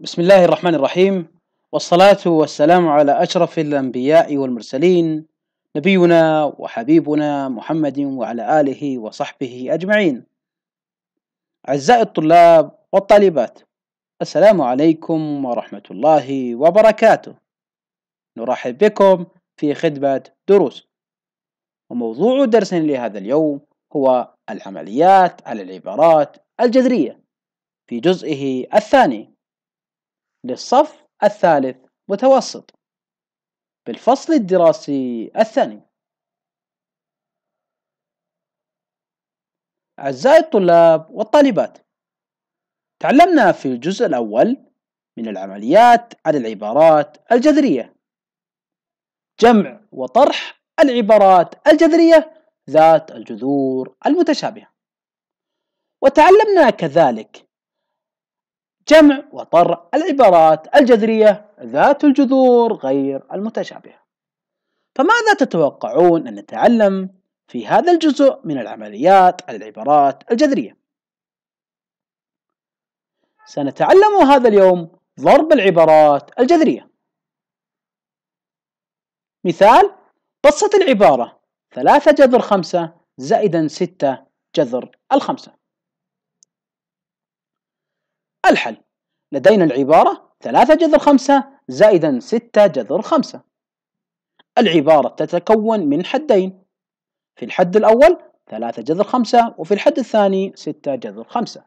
بسم الله الرحمن الرحيم والصلاة والسلام على أشرف الأنبياء والمرسلين نبينا وحبيبنا محمد وعلى آله وصحبه أجمعين أعزائي الطلاب والطالبات السلام عليكم ورحمة الله وبركاته نرحب بكم في خدمة دروس وموضوع درسنا لهذا اليوم هو العمليات على العبارات الجذرية في جزئه الثاني للصف الثالث متوسط بالفصل الدراسي الثاني أعزائي الطلاب والطالبات تعلمنا في الجزء الأول من العمليات على العبارات الجذرية جمع وطرح العبارات الجذرية ذات الجذور المتشابهة وتعلمنا كذلك جمع وطر العبارات الجذرية ذات الجذور غير المتشابهة فماذا تتوقعون أن نتعلم في هذا الجزء من العمليات العبارات الجذرية؟ سنتعلم هذا اليوم ضرب العبارات الجذرية مثال قصة العبارة ثلاثة جذر خمسة زائدا ستة جذر الخمسة الحل لدينا العبارة 3 جذر 5 زائدا 6 جذر 5 العبارة تتكون من حدين في الحد الأول 3 جذر 5 وفي الحد الثاني 6 جذر 5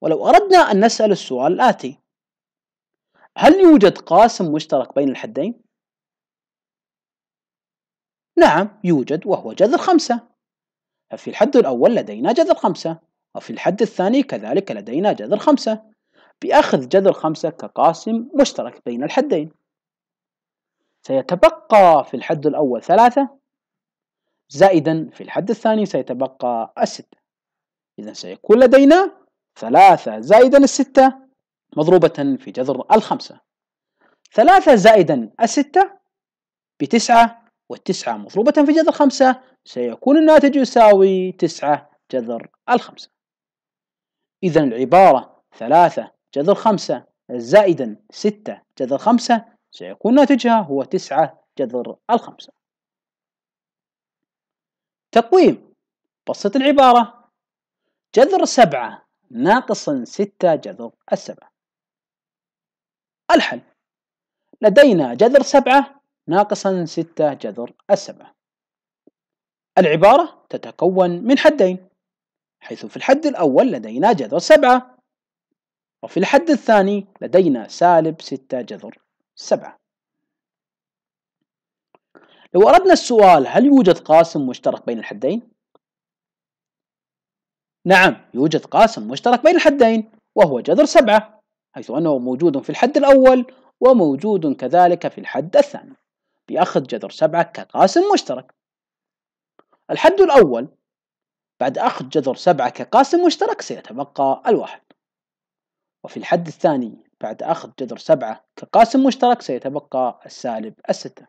ولو أردنا أن نسأل السؤال الآتي هل يوجد قاسم مشترك بين الحدين؟ نعم يوجد وهو جذر خمسة ففي الحد الأول لدينا جذر خمسة وفي الحد الثاني كذلك لدينا جذر خمسة بأخذ جذر خمسة كقاسم مشترك بين الحدين سيتبقى في الحد الأول ثلاثة زائدا في الحد الثاني سيتبقى الستة إذا سيكون لدينا ثلاثة زائدا الستة مضروبة في جذر الخمسة ثلاثة زائدا الستة بتسعة والتسعة مضروبة في جذر خمسة سيكون الناتج يساوي تسعة جذر الخمسة إذا العبارة ثلاثة جذر خمسة زائدا ستة جذر خمسة سيكون ناتجها هو تسعة جذر الخمسة تقويم بسط العبارة جذر سبعة ناقص ستة جذر السبعة الحل لدينا جذر سبعة ناقصا ستة جذر السبعة العبارة تتكون من حدين حيث في الحد الأول لدينا جذر سبعة وفي الحد الثاني لدينا سالب ستة جذر سبعة لو أردنا السؤال هل يوجد قاسم مشترك بين الحدين؟ نعم يوجد قاسم مشترك بين الحدين وهو جذر سبعة حيث أنه موجود في الحد الأول وموجود كذلك في الحد الثاني بأخذ جذر سبعة كقاسم مشترك الحد الأول بعد أخذ جذر سبعة كقاسم مشترك سيتبقى الواحد وفي الحد الثاني بعد أخذ جذر سبعة كقاسم مشترك سيتبقى السالب الستة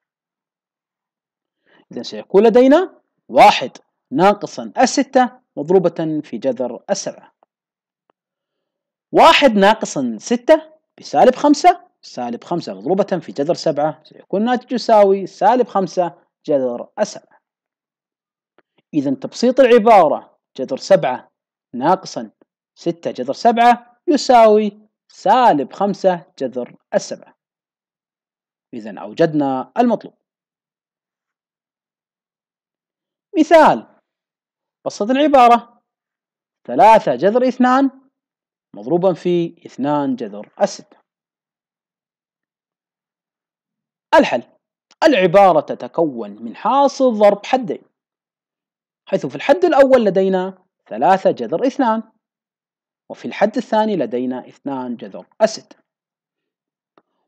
إذن سيكون لدينا واحد ناقصا الستة مضروبة في جذر السبعة واحد ناقصا ستة بسالب خمسة سالب خمسة مضروبة في جذر سبعة سيكون ناتج يساوي سالب خمسة جذر السبعة إذا تبسيط العبارة جذر سبعة ناقصا ستة جذر سبعة يساوي سالب خمسة جذر السبعة إذا أوجدنا المطلوب مثال بسط العبارة ثلاثة جذر اثنان مضروبا في اثنان جذر الستة الحل العبارة تتكون من حاصل ضرب حدين حيث في الحد الأول لدينا ثلاثة جذر اثنان وفي الحد الثاني لدينا اثنان جذر أسد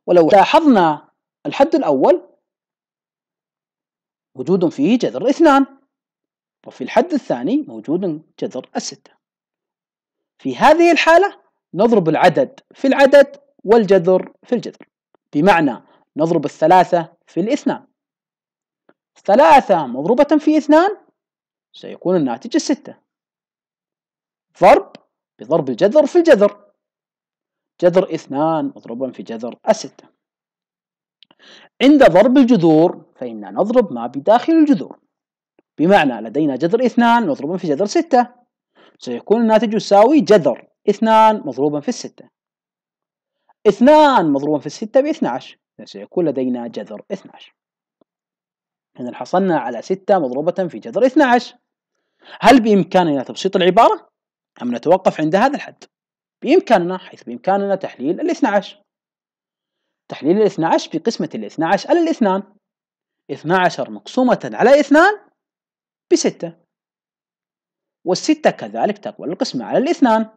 ولو لاحظنا الحد الأول موجود فيه جذر اثنان وفي الحد الثاني موجود جذر أسد في هذه الحالة نضرب العدد في العدد والجذر في الجذر بمعنى نضرب الثلاثة في الاثنان ثلاثة مضروبة في اثنان سيكون الناتج الستة ضرب بضرب الجذر في الجذر جذر اثنان مضروبا في جذر الستة عند ضرب الجذور فإننا نضرب ما بداخل الجذور بمعنى لدينا جذر اثنان مضروبا في جذر ستة سيكون الناتج يساوي جذر اثنان مضروبا في الستة اثنان مضروبا في الستة باثنى عشر سيكون لدينا جذر اثنى عشر إذا حصلنا على ستة مضروبة في جذر اثنى عشر هل بإمكاننا تبسيط العبارة أم نتوقف عند هذا الحد بإمكاننا حيث بإمكاننا تحليل ال 12 تحليل ال 12 بقسمة ال 12 على الاثنان 12 مقسومة على اثنان بستة والستة كذلك تقبل القسمة على الاثنان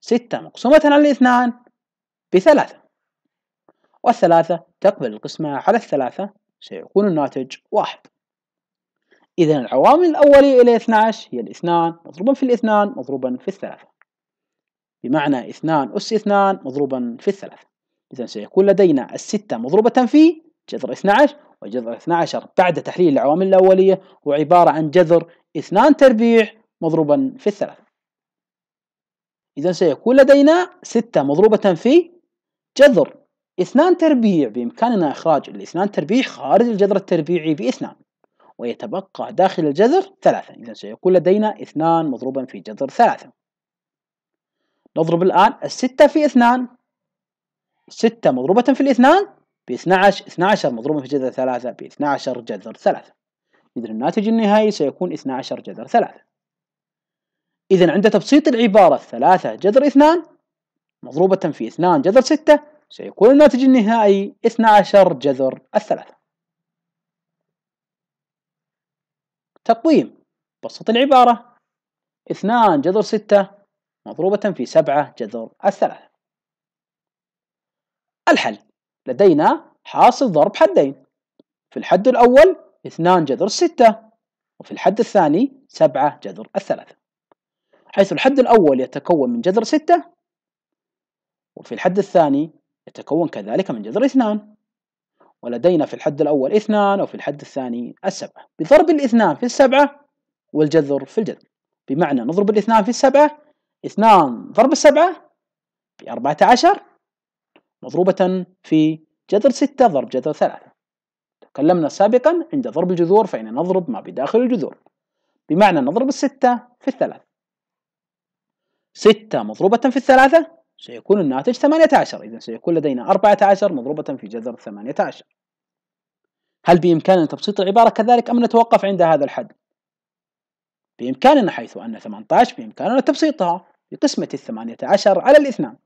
ستة مقسومة على الاثنان بثلاثة والثلاثة تقبل القسمة على الثلاثة سيكون الناتج واحد إذا العوامل الأولية إلى 12 هي الاثنان مضروبا في الاثنان مضروبا في الثلاثة بمعنى اثنان أس اثنان مضروبا في الثلاثة إذا سيكون لدينا الستة مضروبة في جذر 12 وجذر 12 بعد تحليل العوامل الأولية هو عبارة عن جذر اثنان تربيع مضروبا في الثلاثة إذا سيكون لدينا ستة مضروبة في جذر اثنان تربيع بإمكاننا إخراج الاثنان تربيع خارج الجذر التربيعي باثنان ويتبقى داخل الجذر ثلاثة إذا سيكون لدينا اثنان مضروبا في جذر ثلاثة نضرب الآن الستة في اثنان ستة مضروبة في الاثنان ب 12 12 مضروبا مضروبة في جذر ثلاثة ب 12 جذر ثلاثة إذا الناتج النهائي سيكون 12 جذر ثلاثة إذا عند تبسيط العبارة ثلاثة جذر اثنان مضروبة في اثنان جذر ستة سيكون الناتج النهائي 12 جذر الثلاثة تقويم بسط العبارة اثنان جذر ستة مضروبة في سبعة جذر الثلاثة الحل لدينا حاصل ضرب حدين في الحد الأول اثنان جذر ستة وفي الحد الثاني سبعة جذر الثلاثة حيث الحد الأول يتكون من جذر ستة وفي الحد الثاني يتكون كذلك من جذر اثنان ولدينا في الحد الأول اثنان وفي الحد الثاني السبعة بضرب الاثنان في السبعة والجذر في الجذر بمعنى نضرب الاثنان في السبعة اثنان ضرب السبعة بأربعة عشر مضروبة في جذر ستة ضرب جذر ثلاثة تكلمنا سابقا عند ضرب الجذور فإن نضرب ما بداخل الجذور بمعنى نضرب الستة في الثلاثة ستة مضروبة في الثلاثة سيكون الناتج 18 إذا سيكون لدينا 14 مضروبة في جذر 18 هل بإمكاننا تبسيط العبارة كذلك أم نتوقف عند هذا الحد؟ بإمكاننا حيث أن 18 بإمكاننا تبسيطها بقسمة الثمانية عشر على الاثنان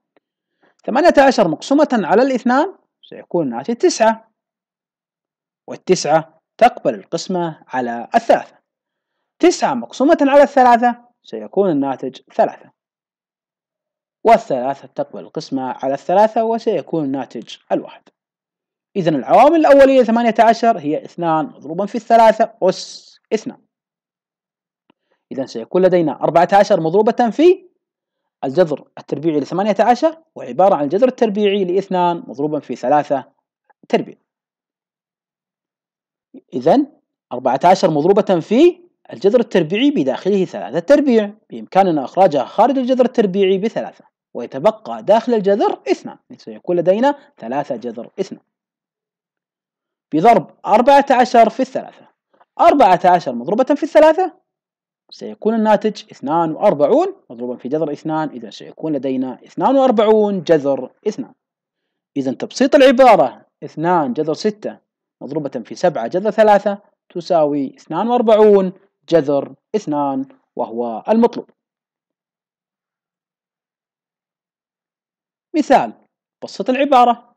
ثمانية عشر مقسومة على الاثنان سيكون الناتج تسعة والتسعة تقبل القسمة على الثلاثة تسعة مقسومة على الثلاثة سيكون الناتج ثلاثة والثلاثة تقبل القسمة على الثلاثة وسيكون الناتج الواحد إذا العوامل الأولية 18 هي 2 مضروبا في الثلاثة أس 2 إذا سيكون لدينا 14 مضروبة في الجذر التربيعي ل 18 وعبارة عن الجذر التربيعي 2 مضروبا في 3 تربيع إذا 14 مضروبة في الجذر التربيعي بداخله ثلاثة تربيع بإمكاننا إخراجها خارج الجذر التربيعي بثلاثة ويتبقى داخل الجذر اثنان يعني سيكون لدينا ثلاثة جذر اثنان بضرب أربعة عشر في الثلاثة أربعة عشر مضروبة في الثلاثة سيكون الناتج اثنان وأربعون مضروبا في جذر اثنان إذا سيكون لدينا اثنان وأربعون جذر اثنان إذا تبسيط العبارة اثنان جذر ستة مضروبة في سبعة جذر ثلاثة تساوي اثنان وأربعون جذر اثنان وهو المطلوب مثال بسط العبارة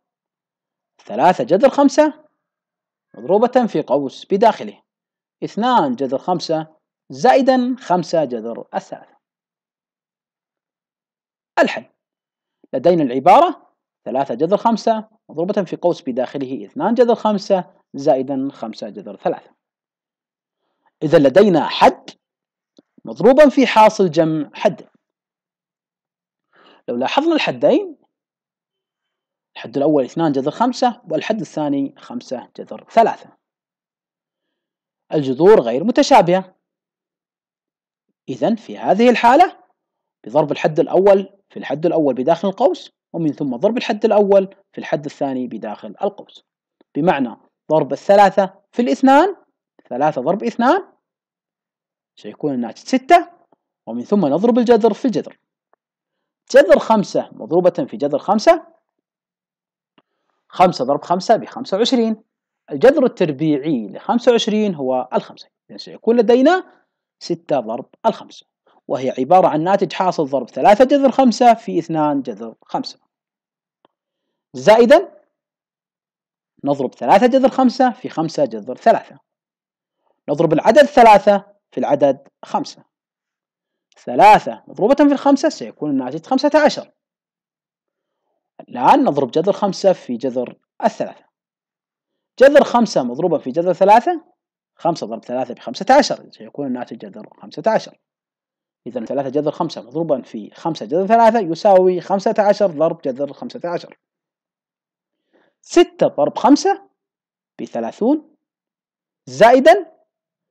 ثلاثة جذر خمسة مضروبة في قوس بداخله اثنان جذر خمسة زائدا خمسة جذر الثالثة الحل لدينا العبارة ثلاثة جذر خمسة مضروبة في قوس بداخله اثنان جذر خمسة زائدا خمسة جذر ثلاثة إذا لدينا حد مضروبا في حاصل جمع حد لو لاحظنا الحدين الحد الأول اثنان جذر خمسة والحد الثاني خمسة جذر ثلاثة الجذور غير متشابهة إذن في هذه الحالة بضرب الحد الأول في الحد الأول بداخل القوس ومن ثم ضرب الحد الأول في الحد الثاني بداخل القوس بمعنى ضرب الثلاثة في الاثنان ثلاثة ضرب اثنان سيكون الناتج ستة ومن ثم نضرب الجذر في الجذر جذر خمسة مضروبة في جذر خمسة 5 ضرب 5 ب 25 الجذر التربيعي ل 25 هو الخمسة إذا يعني سيكون لدينا 6 ضرب الخمسة وهي عبارة عن ناتج حاصل ضرب 3 جذر 5 في 2 جذر 5 زائدا نضرب 3 جذر 5 في 5 جذر 3 نضرب العدد 3 في العدد 5 3 مضروبة في 5 سيكون الناتج 15 الآن نضرب جذر خمسة في جذر الثلاثة جذر خمسة مضروبة في جذر ثلاثة خمسة ضرب ثلاثة بخمسة عشر سيكون الناتج جذر خمسة عشر إذا ثلاثة جذر خمسة مضروبا في خمسة جذر ثلاثة يساوي خمسة عشر ضرب جذر خمسة عشر ستة ضرب خمسة بثلاثون زائدا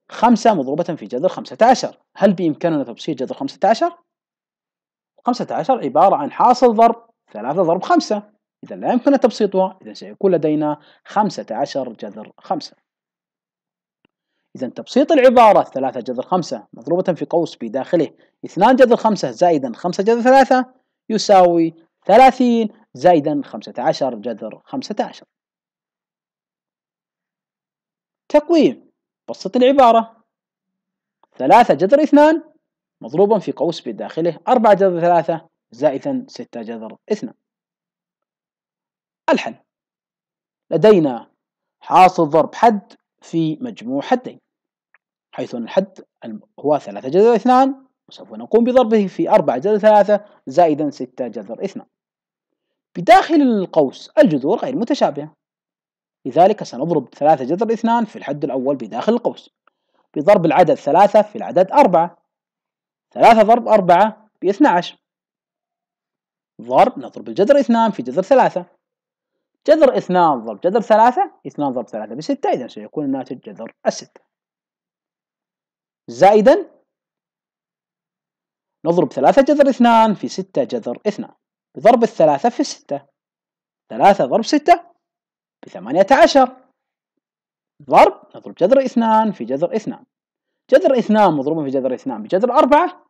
خمسة مضروبة في جذر خمسة عشر هل بإمكاننا تبسيط جذر خمسة عشر؟ خمسة عشر عبارة عن حاصل ضرب ثلاثة ضرب خمسة إذا لا يمكن تبسيطها إذا سيكون لدينا خمسة عشر جذر خمسة إذا تبسيط العبارة ثلاثة جذر خمسة مضروبة في قوس بداخله اثنان جذر خمسة زائدا خمسة جذر ثلاثة يساوي ثلاثين زائدا خمسة عشر جذر خمسة عشر تقويم بسط العبارة ثلاثة جذر اثنان مضروبا في قوس بداخله أربعة جذر ثلاثة زائدا ستة جذر اثنان الحل لدينا حاصل ضرب حد في مجموع حدين حيث أن الحد هو ثلاثة جذر اثنان وسوف نقوم بضربه في أربعة جذر ثلاثة زائدا ستة جذر اثنان بداخل القوس الجذور غير متشابهة لذلك سنضرب ثلاثة جذر اثنان في الحد الأول بداخل القوس بضرب العدد ثلاثة في العدد أربعة ثلاثة ضرب أربعة باثنى عشر ضرب نضرب الجذر اثنان في جذر ثلاثة جذر اثنان ضرب جذر ثلاثة اثنان ضرب ثلاثة بستة إذا سيكون الناتج جذر الستة زائدا نضرب ثلاثة جذر اثنان في ستة جذر اثنان بضرب الثلاثة في ستة ثلاثة ضرب ستة بثمانية عشر ضرب نضرب جذر اثنان في جذر اثنان جذر اثنان مضروبا في جذر اثنان بجذر أربعة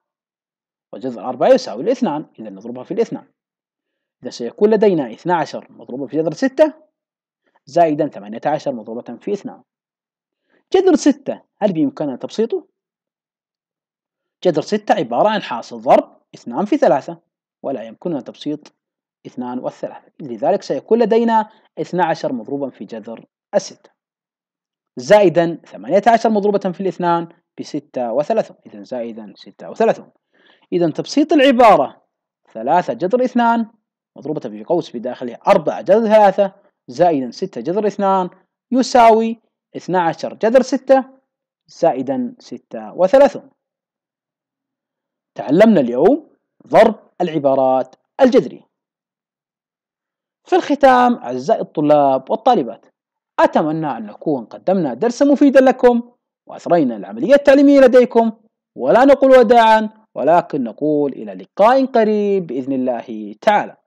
وجذر 4 يساوي الاثنان إذا نضربها في الاثنان إذا سيكون لدينا 12 مضروبة في جذر 6 زائدا 18 مضروبة في 2 جذر 6 هل بإمكاننا تبسيطه؟ جذر 6 عبارة عن حاصل ضرب 2 في 3 ولا يمكننا تبسيط 2 3 لذلك سيكون لدينا 12 مضروبا في جذر 6 زائدا 18 مضروبة في الاثنان ب 36 إذا زائدا 36 إذا تبسيط العبارة ثلاثة جذر اثنان مضروبة في قوس بداخلها أربعة جذر ثلاثة زائدا ستة جذر اثنان يساوي اثنا عشر جذر ستة زائدا ستة وثلاثون تعلمنا اليوم ضرب العبارات الجذرية في الختام أعزائي الطلاب والطالبات أتمنى أن نكون قدمنا درسا مفيدا لكم وأثرينا العملية التعليمية لديكم ولا نقول وداعا ولكن نقول إلى لقاء قريب بإذن الله تعالى